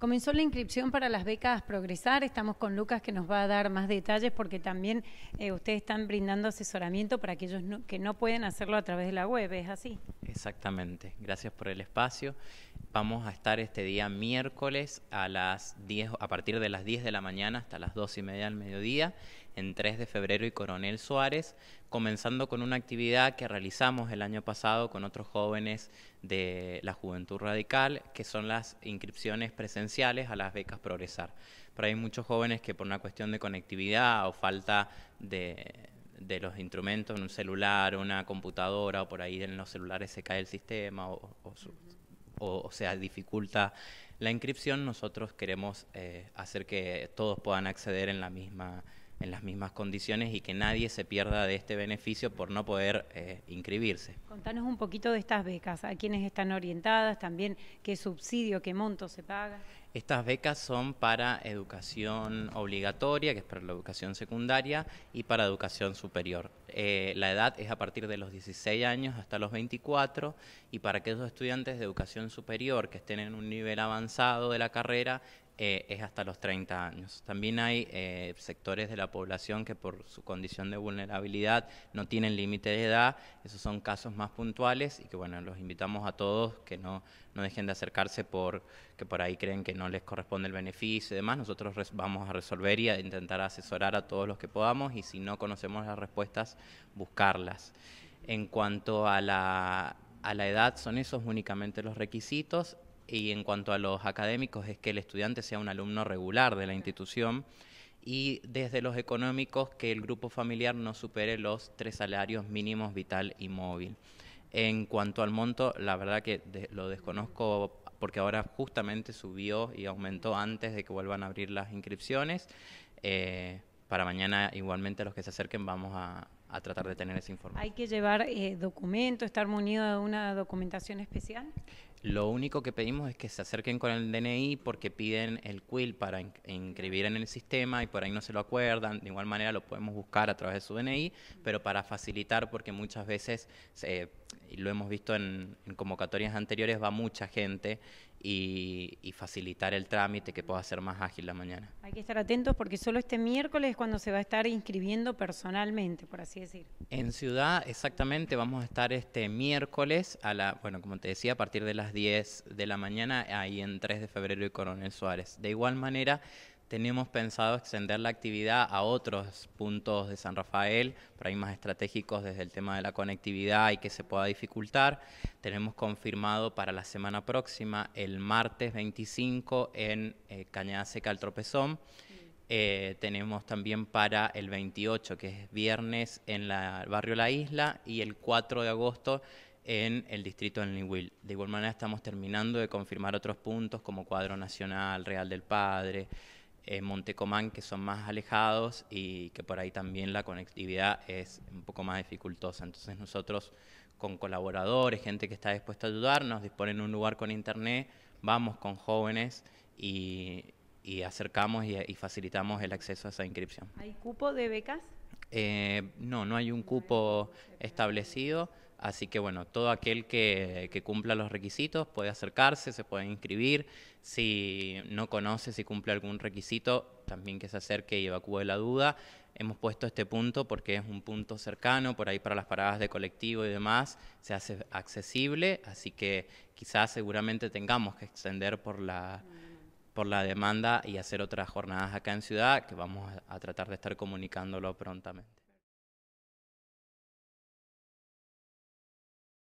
Comenzó la inscripción para las becas Progresar. Estamos con Lucas que nos va a dar más detalles porque también eh, ustedes están brindando asesoramiento para aquellos que no pueden hacerlo a través de la web. ¿Es así? Exactamente. Gracias por el espacio. Vamos a estar este día miércoles a las 10, a partir de las 10 de la mañana hasta las 2 y media del mediodía en 3 de febrero y Coronel Suárez, comenzando con una actividad que realizamos el año pasado con otros jóvenes de la Juventud Radical, que son las inscripciones presenciales a las becas Progresar. Pero hay muchos jóvenes que por una cuestión de conectividad o falta de, los instrumentos, en un celular, una computadora, o por ahí en los celulares se cae el sistema o, o su, o, sea, dificulta la inscripción, nosotros queremos eh, hacer que todos puedan acceder en las mismas condiciones y que nadie se pierda de este beneficio por no poder eh, inscribirse. Contanos un poquito de estas becas, a quiénes están orientadas, también qué subsidio, qué monto se paga. Estas becas son para educación obligatoria, que es para la educación secundaria, y para educación superior. Eh, la edad es a partir de los 16 años hasta los 24, y para aquellos estudiantes de educación superior que estén en un nivel avanzado de la carrera, eh, es hasta los 30 años. También hay eh, sectores de la población que por su condición de vulnerabilidad no tienen límite de edad, esos son casos más puntuales y que bueno, los invitamos a todos que no, no dejen de acercarse por que por ahí creen que no no les corresponde el beneficio y demás, nosotros vamos a resolver y a intentar asesorar a todos los que podamos y si no conocemos las respuestas, buscarlas. En cuanto a la, edad, son esos únicamente los requisitos y en cuanto a los académicos es que el estudiante sea un alumno regular de la institución y desde los económicos que el grupo familiar no supere los tres salarios mínimos vital y móvil. En cuanto al monto, la verdad que lo desconozco porque ahora justamente subió y aumentó antes de que vuelvan a abrir las inscripciones. Eh, para mañana igualmente los que se acerquen vamos a, a tratar de tener ese informe. ¿Hay que llevar eh, documento, documentos, estar munido de una documentación especial? Lo único que pedimos es que se acerquen con el DNI porque piden el quill para inscribir en el sistema y por ahí no se lo acuerdan. De igual manera lo podemos buscar a través de su DNI, pero para facilitar, porque muchas veces, eh, lo hemos visto en convocatorias anteriores, va mucha gente y, facilitar el trámite que pueda ser más ágil la mañana. Hay que estar atentos porque solo este miércoles es cuando se va a estar inscribiendo personalmente, por así decir. En ciudad, exactamente, vamos a estar este miércoles a la, bueno, como te decía, a partir de las 10 de la mañana, ahí en 3 de febrero y Coronel Suárez. De igual manera, tenemos pensado extender la actividad a otros puntos de San Rafael, por ahí más estratégicos desde el tema de la conectividad y que se pueda dificultar. Tenemos confirmado para la semana próxima, el martes 25 en eh, Cañada Seca el Tropezón. Mm. Eh, tenemos también para el 28, que es viernes, en el barrio La Isla, y el 4 de agosto en el distrito de Niwil. De igual manera estamos terminando de confirmar otros puntos como Cuadro Nacional, Real del Padre, en Montecomán, que son más alejados y que por ahí también la conectividad es un poco más dificultosa. Entonces nosotros con colaboradores, gente que está dispuesta a ayudarnos, disponen un lugar con internet, vamos con jóvenes y, acercamos y, y facilitamos el acceso a esa inscripción. ¿Hay cupo de becas? Eh, no, no hay un cupo establecido, así que bueno, todo aquel que, cumpla los requisitos puede acercarse, se puede inscribir, si no conoce, si cumple algún requisito, también que se acerque y evacúe la duda. Hemos puesto este punto porque es un punto cercano, por ahí para las paradas de colectivo y demás, se hace accesible, así que quizás seguramente tengamos que extender por la por la demanda y hacer otras jornadas acá en Ciudad, que vamos a tratar de estar comunicándolo prontamente.